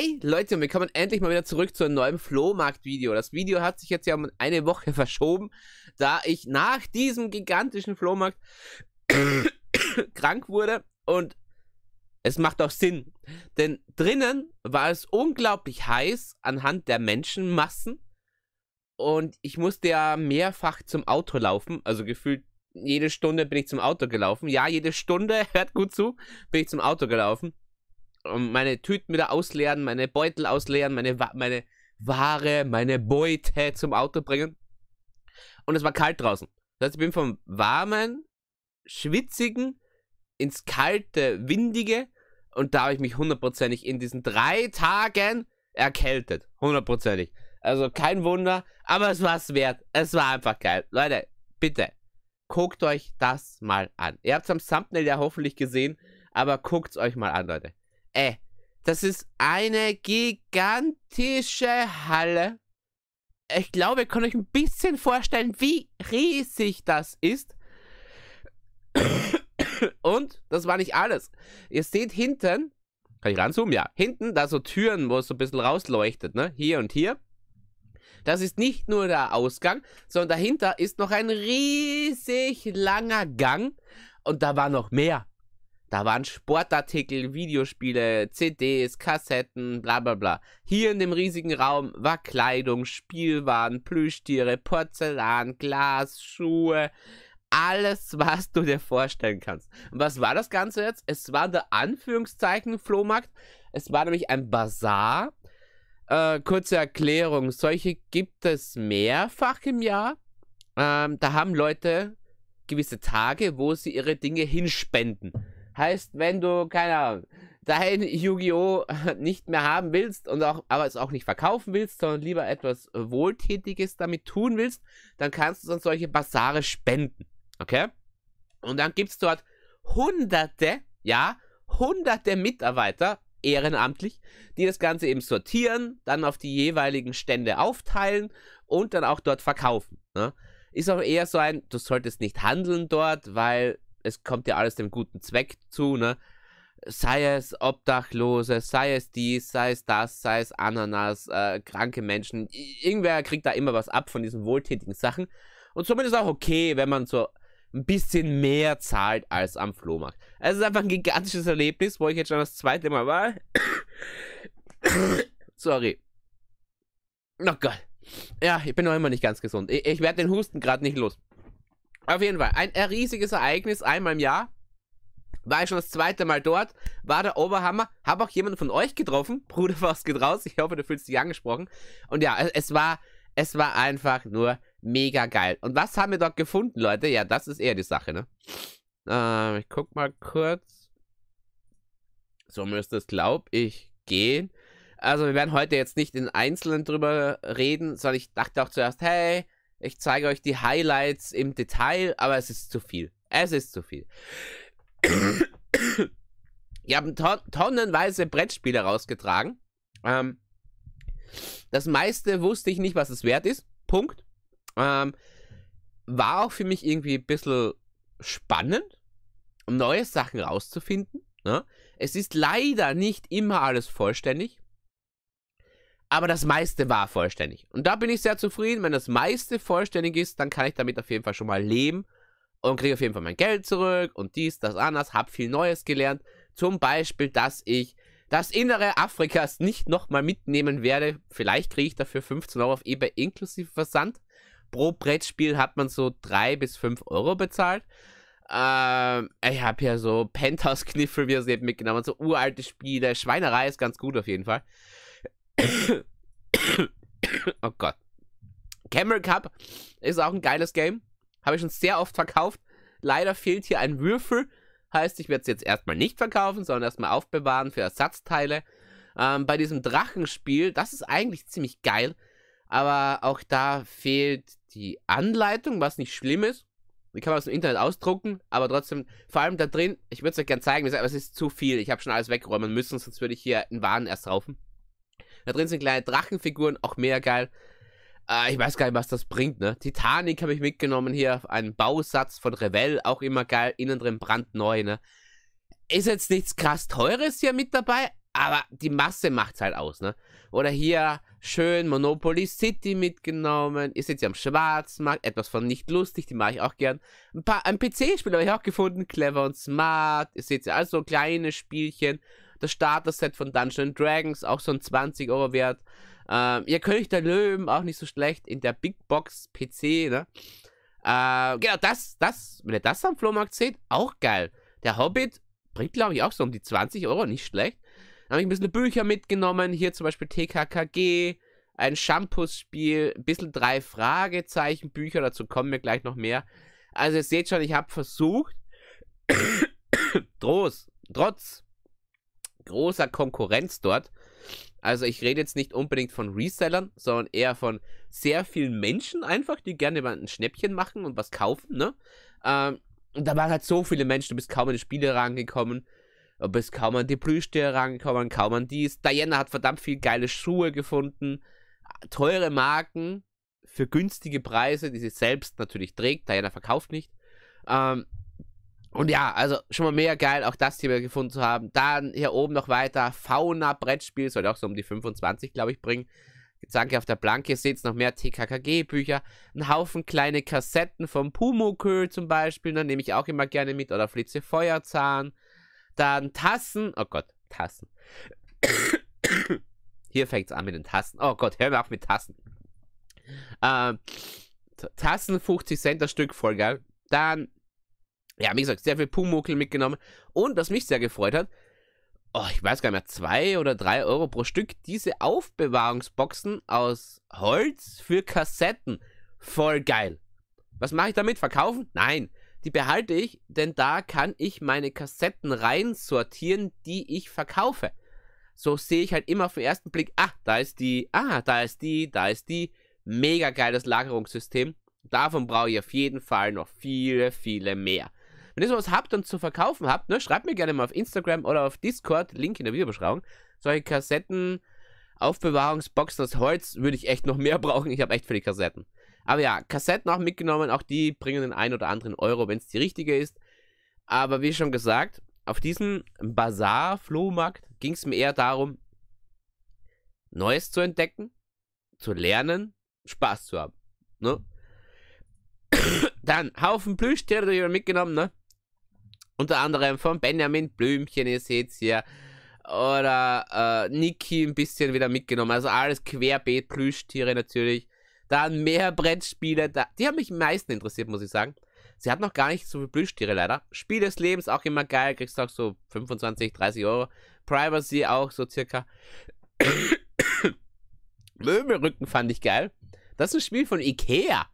Hey Leute, und wir kommen endlich mal wieder zurück zu einem neuen Flohmarkt-Video. Das Video hat sich jetzt ja um eine Woche verschoben, da ich nach diesem gigantischen Flohmarkt krank wurde. Und es macht auch Sinn, denn drinnen war es unglaublich heiß anhand der Menschenmassen. Und ich musste ja mehrfach zum Auto laufen, also gefühlt jede Stunde bin ich zum Auto gelaufen. Ja, jede Stunde, hört gut zu, bin ich zum Auto gelaufen meine Tüten wieder ausleeren, meine Beutel ausleeren, meine, meine Ware, meine Beute zum Auto bringen. Und es war kalt draußen. Das heißt, ich bin vom warmen, schwitzigen ins kalte, windige und da habe ich mich hundertprozentig in diesen drei Tagen erkältet. Hundertprozentig. Also kein Wunder, aber es war es wert. Es war einfach geil. Leute, bitte, guckt euch das mal an. Ihr habt es am Thumbnail ja hoffentlich gesehen, aber guckt es euch mal an, Leute. Äh, das ist eine gigantische Halle. Ich glaube, ihr könnt euch ein bisschen vorstellen, wie riesig das ist. Und das war nicht alles. Ihr seht hinten, kann ich ranzoomen? Ja. Hinten da so Türen, wo es so ein bisschen rausleuchtet, ne? Hier und hier. Das ist nicht nur der Ausgang, sondern dahinter ist noch ein riesig langer Gang. Und da war noch mehr. Da waren Sportartikel, Videospiele, CDs, Kassetten, bla bla bla. Hier in dem riesigen Raum war Kleidung, Spielwaren, Plüschtiere, Porzellan, Glas, Schuhe. Alles, was du dir vorstellen kannst. Und was war das Ganze jetzt? Es war der Anführungszeichen Flohmarkt. Es war nämlich ein Bazar. Äh, kurze Erklärung. Solche gibt es mehrfach im Jahr. Ähm, da haben Leute gewisse Tage, wo sie ihre Dinge hinspenden. Heißt, wenn du, keine Ahnung, dein Yu-Gi-Oh! nicht mehr haben willst und auch, aber es auch nicht verkaufen willst, sondern lieber etwas äh, Wohltätiges damit tun willst, dann kannst du dann solche Basare spenden. Okay? Und dann gibt es dort hunderte, ja, hunderte Mitarbeiter, ehrenamtlich, die das Ganze eben sortieren, dann auf die jeweiligen Stände aufteilen und dann auch dort verkaufen. Ne? Ist auch eher so ein, du solltest nicht handeln dort, weil es kommt ja alles dem guten Zweck zu, ne? Sei es Obdachlose, sei es dies, sei es das, sei es Ananas, äh, kranke Menschen. Irgendwer kriegt da immer was ab von diesen wohltätigen Sachen. Und somit ist auch okay, wenn man so ein bisschen mehr zahlt als am Flohmarkt. Es ist einfach ein gigantisches Erlebnis, wo ich jetzt schon das zweite Mal war. Sorry. Oh Gott. Ja, ich bin noch immer nicht ganz gesund. Ich, ich werde den Husten gerade nicht los. Auf jeden Fall, ein riesiges Ereignis, einmal im Jahr. War ich schon das zweite Mal dort, war der Oberhammer, habe auch jemanden von euch getroffen. Bruder, was geht raus? Ich hoffe, du fühlst dich angesprochen. Und ja, es war, es war einfach nur mega geil. Und was haben wir dort gefunden, Leute? Ja, das ist eher die Sache, ne? Ähm, ich guck mal kurz. So müsste es, glaube ich, gehen. Also wir werden heute jetzt nicht in Einzelnen drüber reden, sondern ich dachte auch zuerst, hey, ich zeige euch die Highlights im Detail, aber es ist zu viel. Es ist zu viel. Wir haben ton tonnenweise Brettspiele rausgetragen. Ähm, das meiste wusste ich nicht, was es wert ist. Punkt. Ähm, war auch für mich irgendwie ein bisschen spannend, um neue Sachen rauszufinden. Ne? Es ist leider nicht immer alles vollständig aber das meiste war vollständig. Und da bin ich sehr zufrieden. Wenn das meiste vollständig ist, dann kann ich damit auf jeden Fall schon mal leben und kriege auf jeden Fall mein Geld zurück und dies, das, anders. Hab viel Neues gelernt. Zum Beispiel, dass ich das Innere Afrikas nicht nochmal mitnehmen werde. Vielleicht kriege ich dafür 15 Euro auf eBay inklusive Versand. Pro Brettspiel hat man so 3 bis 5 Euro bezahlt. Ähm, ich habe ja so Penthouse-Kniffel, wie ihr seht, mitgenommen. So uralte Spiele. Schweinerei ist ganz gut auf jeden Fall. oh Gott. Camel Cup ist auch ein geiles Game. Habe ich schon sehr oft verkauft. Leider fehlt hier ein Würfel. Heißt, ich werde es jetzt erstmal nicht verkaufen, sondern erstmal aufbewahren für Ersatzteile. Ähm, bei diesem Drachenspiel, das ist eigentlich ziemlich geil. Aber auch da fehlt die Anleitung, was nicht schlimm ist. Die kann man aus dem Internet ausdrucken, aber trotzdem, vor allem da drin, ich würde es euch gerne zeigen, aber es ist zu viel. Ich habe schon alles wegräumen müssen, sonst würde ich hier einen Waren erst raufen. Da drin sind kleine Drachenfiguren, auch mega geil. Äh, ich weiß gar nicht, was das bringt, ne? Titanic habe ich mitgenommen hier, Ein Bausatz von Revell, auch immer geil, innen drin brandneu, ne? Ist jetzt nichts krass Teures hier mit dabei, aber die Masse macht's halt aus, ne? Oder hier schön Monopoly City mitgenommen. Ist jetzt ja am Schwarzmarkt. Etwas von nicht lustig, die mache ich auch gern. Ein ein PC-Spiel habe ich auch gefunden. Clever und smart. Ist jetzt ja also kleine Spielchen das Starter-Set von Dungeons Dragons, auch so ein 20 Euro wert. Ähm, ja, König der Löwen, auch nicht so schlecht, in der Big Box PC, ne? Äh, genau, das, das, wenn ihr das am Flohmarkt seht, auch geil. Der Hobbit bringt, glaube ich, auch so um die 20 Euro, nicht schlecht. Dann habe ich ein bisschen Bücher mitgenommen, hier zum Beispiel TKKG, ein shampoo spiel ein bisschen drei Fragezeichen, Bücher, dazu kommen wir gleich noch mehr. Also ihr seht schon, ich habe versucht, Trost, trotz großer Konkurrenz dort. Also ich rede jetzt nicht unbedingt von Resellern, sondern eher von sehr vielen Menschen einfach, die gerne mal ein Schnäppchen machen und was kaufen, ne? Ähm, und da waren halt so viele Menschen, du bist kaum an die Spiele rangekommen, du bist kaum an die Plüschtiere rangekommen, kaum an dies. Diana hat verdammt viel geile Schuhe gefunden, teure Marken für günstige Preise, die sie selbst natürlich trägt. Diana verkauft nicht. Ähm, und ja, also schon mal mega geil, auch das Thema gefunden zu haben. Dann hier oben noch weiter Fauna Brettspiel, sollte auch so um die 25, glaube ich, bringen. Danke auf der Planke, ihr seht noch mehr TKKG-Bücher, Ein Haufen kleine Kassetten vom Pumukö zum Beispiel, dann nehme ich auch immer gerne mit, oder Flitze Feuerzahn, dann Tassen, oh Gott, Tassen. Hier fängt es an mit den Tassen, oh Gott, hör mir auf mit Tassen. Ähm, Tassen, 50 Cent das Stück, voll geil. Dann ja, wie gesagt, sehr viel Pumuckl mitgenommen. Und was mich sehr gefreut hat, oh, ich weiß gar nicht mehr, zwei oder drei Euro pro Stück, diese Aufbewahrungsboxen aus Holz für Kassetten. Voll geil. Was mache ich damit? Verkaufen? Nein. Die behalte ich, denn da kann ich meine Kassetten rein sortieren, die ich verkaufe. So sehe ich halt immer auf den ersten Blick, ah, da ist die, ah, da ist die, da ist die. Mega geiles Lagerungssystem. Davon brauche ich auf jeden Fall noch viele, viele mehr. Wenn ihr sowas habt und zu verkaufen habt, ne, schreibt mir gerne mal auf Instagram oder auf Discord, Link in der Videobeschreibung. Solche Kassetten, Aufbewahrungsboxen aus Holz würde ich echt noch mehr brauchen. Ich habe echt viele Kassetten. Aber ja, Kassetten auch mitgenommen, auch die bringen den einen oder anderen Euro, wenn es die richtige ist. Aber wie schon gesagt, auf diesem Bazar-Flohmarkt ging es mir eher darum, Neues zu entdecken, zu lernen, Spaß zu haben. Ne? Dann Haufen Plüschtiere, die wir mitgenommen, ne? Unter anderem von Benjamin Blümchen, ihr seht hier. Oder äh, Niki ein bisschen wieder mitgenommen. Also alles querbeet, Plüschtiere natürlich. Dann mehr Brettspiele. Da, die haben mich am meisten interessiert, muss ich sagen. Sie hat noch gar nicht so viele Plüschtiere leider. Spiel des Lebens auch immer geil. Kriegst auch so 25, 30 Euro. Privacy auch so circa. Möbelrücken fand ich geil. Das ist ein Spiel von Ikea.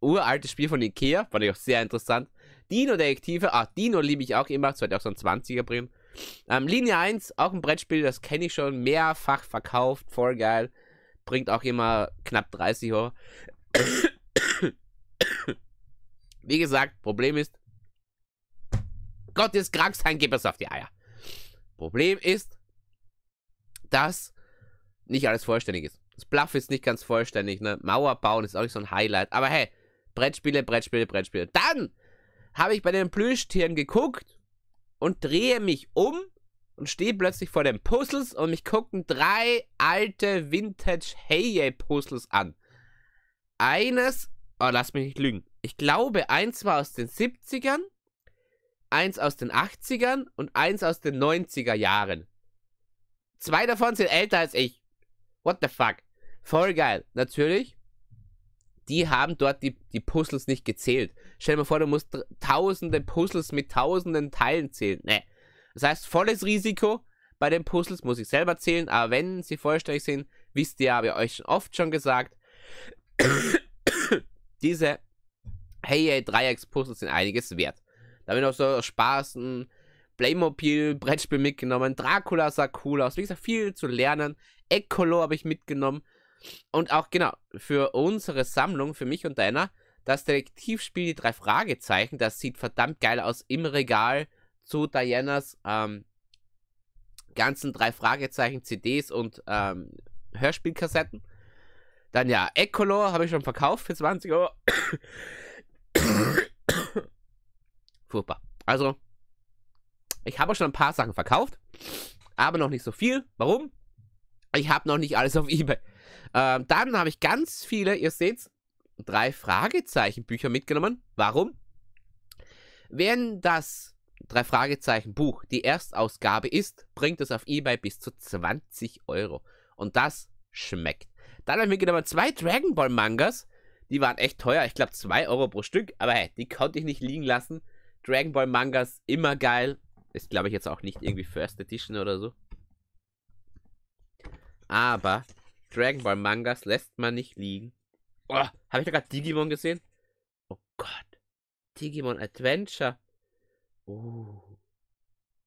Uraltes Spiel von Ikea. Fand ich auch sehr interessant. Dino-Detektive. Ah, Dino liebe ich auch immer. Das wird auch so ein 20er bringen. Ähm, Linie 1, auch ein Brettspiel, das kenne ich schon. Mehrfach verkauft, voll geil. Bringt auch immer knapp 30 Euro. Wie gesagt, Problem ist, Gott ist krank sein, gib es auf die Eier. Problem ist, dass nicht alles vollständig ist. Das Bluff ist nicht ganz vollständig, ne? Mauer bauen ist auch nicht so ein Highlight. Aber hey, Brettspiele, Brettspiele, Brettspiele. Dann habe ich bei den Plüschtieren geguckt und drehe mich um und stehe plötzlich vor den Puzzles und mich gucken drei alte Vintage Heyday Puzzles an. Eines, oh, lass mich nicht lügen. Ich glaube, eins war aus den 70ern, eins aus den 80ern und eins aus den 90er Jahren. Zwei davon sind älter als ich. What the fuck? Voll geil. Natürlich die haben dort die, die Puzzles nicht gezählt. Stell dir mal vor, du musst tausende Puzzles mit tausenden Teilen zählen. Nee. Das heißt, volles Risiko bei den Puzzles muss ich selber zählen, aber wenn sie vollständig sind, wisst ihr, habe ich euch schon oft schon gesagt, diese Hey Hey Dreieckspuzzles sind einiges wert. Da habe ich noch so Spaß, ein Playmobil, Brettspiel mitgenommen, Dracula sah cool aus, wie gesagt, viel zu lernen, Eccolo habe ich mitgenommen, und auch genau, für unsere Sammlung, für mich und deiner, das Detektivspiel, die drei Fragezeichen, das sieht verdammt geil aus im Regal zu Dianas ähm, ganzen drei Fragezeichen CDs und ähm, Hörspielkassetten. Dann ja, Ecolor habe ich schon verkauft für 20 Euro. Furchtbar. Also, ich habe schon ein paar Sachen verkauft, aber noch nicht so viel. Warum? Ich habe noch nicht alles auf eBay. Ähm, dann habe ich ganz viele, ihr seht's, drei Fragezeichen Bücher mitgenommen. Warum? Wenn das drei Fragezeichen Buch die Erstausgabe ist, bringt es auf eBay bis zu 20 Euro. Und das schmeckt. Dann habe ich mitgenommen zwei Dragon Ball Mangas. Die waren echt teuer, ich glaube 2 Euro pro Stück, aber hey, die konnte ich nicht liegen lassen. Dragon Ball Mangas immer geil. Ist, glaube ich, jetzt auch nicht irgendwie First Edition oder so. Aber Dragon Ball Mangas lässt man nicht liegen. Oh, habe ich da gerade Digimon gesehen? Oh Gott. Digimon Adventure. Oh.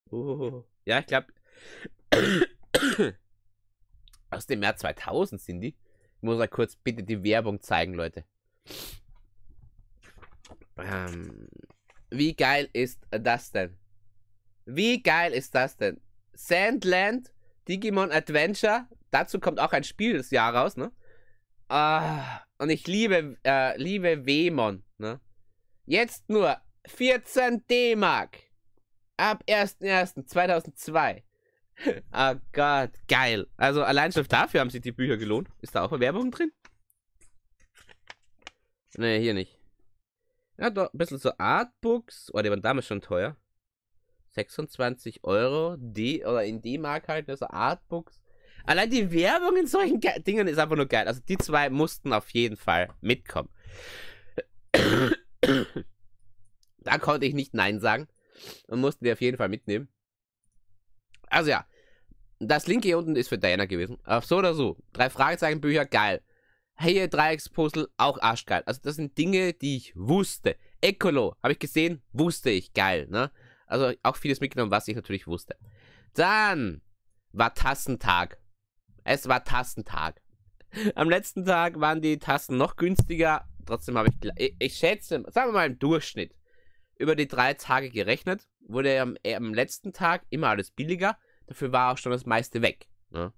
Oh. Ja, ich glaube. aus dem Jahr 2000 sind die. Ich muss mal kurz bitte die Werbung zeigen, Leute. Ähm, wie geil ist das denn? Wie geil ist das denn? Sandland, Digimon Adventure, dazu kommt auch ein Spiel des Jahres raus, ne? Ah, und ich liebe, äh, liebe Wemon, ne? Jetzt nur 14 D-Mark. Ab 1.1.2002. oh Gott, geil. Also allein schon dafür haben sich die Bücher gelohnt. Ist da auch Werbung drin? Ne, hier nicht. Ja, doch, ein bisschen so Artbooks. Oh, die waren damals schon teuer. 26 Euro, D oder in D-Mark halt, also Artbooks. Allein die Werbung in solchen Ge Dingen ist einfach nur geil. Also die zwei mussten auf jeden Fall mitkommen. da konnte ich nicht Nein sagen und mussten die auf jeden Fall mitnehmen. Also ja, das linke hier unten ist für Diana gewesen. Auf so oder so. Drei Fragezeichenbücher, geil. Hey, Dreieckspuzzle, auch arschgeil. Also das sind Dinge, die ich wusste. Ecolo, habe ich gesehen, wusste ich, geil, ne? Also auch vieles mitgenommen, was ich natürlich wusste. Dann war Tassentag. Es war Tastentag. Am letzten Tag waren die Tasten noch günstiger. Trotzdem habe ich, ich, ich, schätze, sagen wir mal im Durchschnitt, über die drei Tage gerechnet, wurde am, am letzten Tag immer alles billiger. Dafür war auch schon das meiste weg. Ne?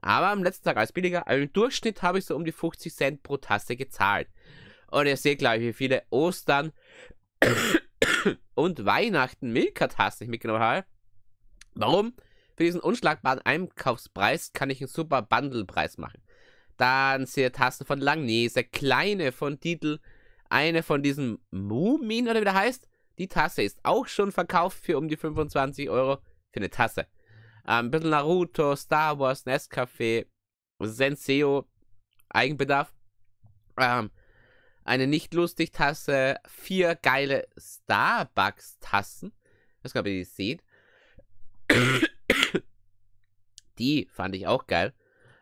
Aber am letzten Tag alles billiger. Also Im Durchschnitt habe ich so um die 50 Cent pro Taste gezahlt. Und ihr seht glaube ich, wie viele Ostern und Weihnachten Milka-Tasten ich mitgenommen habe. Warum? Für diesen unschlagbaren Einkaufspreis kann ich einen super Bundle-Preis machen. Dann vier Tassen von Langnese, kleine von Titel, eine von diesem Mumin oder wie der heißt. Die Tasse ist auch schon verkauft für um die 25 Euro für eine Tasse. Ähm, ein bisschen Naruto, Star Wars, Nescafé, Senseo, Eigenbedarf. Ähm, eine nicht lustig Tasse, vier geile Starbucks Tassen. Das kann man nicht sehen. Die fand ich auch geil.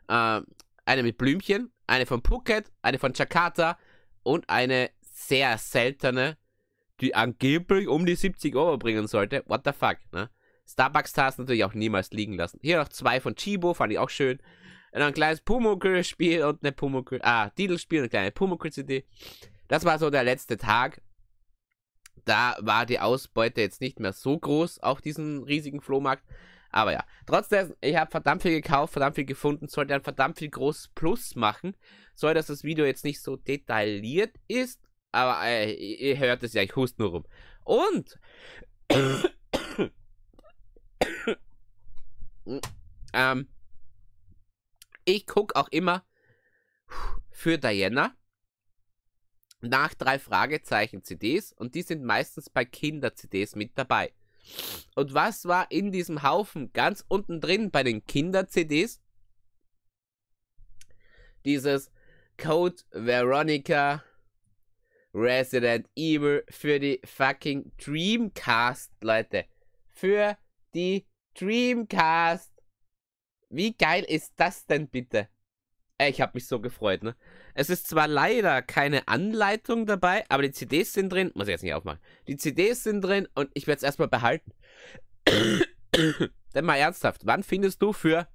Ähm, eine mit Blümchen, eine von Phuket, eine von Jakarta und eine sehr seltene, die angeblich um die 70 Euro bringen sollte. What the fuck, ne? starbucks Tars natürlich auch niemals liegen lassen. Hier noch zwei von Chibo, fand ich auch schön. Und ein kleines Pumuckl-Spiel und eine Pumuckl... Ah, Diddle-Spiel und eine kleine Pumuckl-CD. Das war so der letzte Tag. Da war die Ausbeute jetzt nicht mehr so groß auf diesem riesigen Flohmarkt. Aber ja, trotzdem, ich habe verdammt viel gekauft, verdammt viel gefunden, sollte ein verdammt viel großes Plus machen. Soll, dass das Video jetzt nicht so detailliert ist, aber äh, ihr hört es ja, ich hust nur rum. Und ähm, ich gucke auch immer für Diana nach drei Fragezeichen CDs und die sind meistens bei Kinder CDs mit dabei. Und was war in diesem Haufen ganz unten drin bei den Kinder-CDs? Dieses Code Veronica Resident Evil für die fucking Dreamcast, Leute. Für die Dreamcast. Wie geil ist das denn bitte? Ich habe mich so gefreut, ne? Es ist zwar leider keine Anleitung dabei, aber die CDs sind drin. Muss ich jetzt nicht aufmachen. Die CDs sind drin und ich werde es erstmal behalten. Denn mal ernsthaft, wann findest du für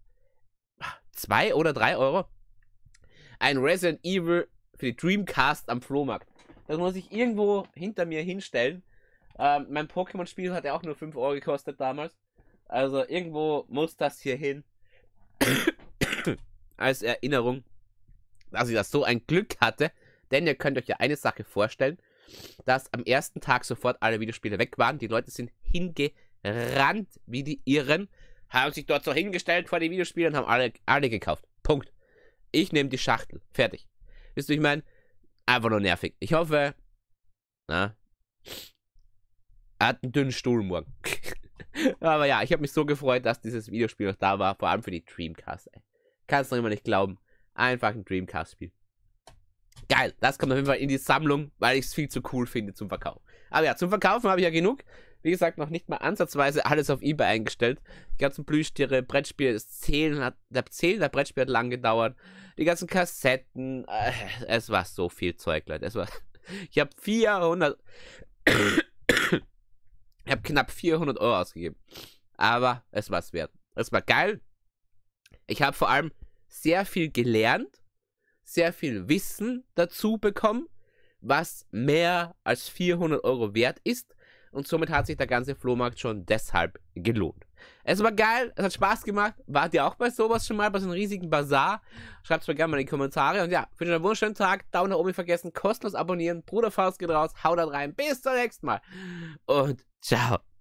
zwei oder drei Euro ein Resident Evil für die Dreamcast am Flohmarkt? Das muss ich irgendwo hinter mir hinstellen. Ähm, mein Pokémon-Spiel hat ja auch nur 5 Euro gekostet damals. Also irgendwo muss das hier hin. als Erinnerung, dass ich das so ein Glück hatte. Denn ihr könnt euch ja eine Sache vorstellen, dass am ersten Tag sofort alle Videospiele weg waren. Die Leute sind hingerannt wie die Irren, haben sich dort so hingestellt vor die Videospiele und haben alle, alle gekauft. Punkt. Ich nehme die Schachtel. Fertig. Wisst ihr, ich meine, einfach nur nervig. Ich hoffe, na, er hat einen dünnen Stuhl morgen. Aber ja, ich habe mich so gefreut, dass dieses Videospiel noch da war, vor allem für die Dreamcast. Ey. Kannst du noch immer nicht glauben. Einfach ein Dreamcast-Spiel. Geil, das kommt auf jeden Fall in die Sammlung, weil ich es viel zu cool finde zum Verkauf. Aber ja, zum Verkaufen habe ich ja genug. Wie gesagt, noch nicht mal ansatzweise alles auf Ebay eingestellt. Die ganzen Plüschtiere, Brettspiele, das Zählen hat, der Zählen der Brettspiele hat lang gedauert. Die ganzen Kassetten, äh, es war so viel Zeug, Leute. Es war, ich habe 400, ich habe knapp 400 Euro ausgegeben. Aber es war es wert. Es war geil, ich habe vor allem sehr viel gelernt, sehr viel Wissen dazu bekommen, was mehr als 400 Euro wert ist. Und somit hat sich der ganze Flohmarkt schon deshalb gelohnt. Es war geil, es hat Spaß gemacht. Wart ihr auch bei sowas schon mal, bei so einem riesigen Bazar? Schreibt es mir gerne mal in die Kommentare. Und ja, wünsche euch einen wunderschönen Tag. Daumen nach oben nicht vergessen, kostenlos abonnieren. Bruder Faust geht raus, haut da rein. Bis zum nächsten Mal. Und ciao.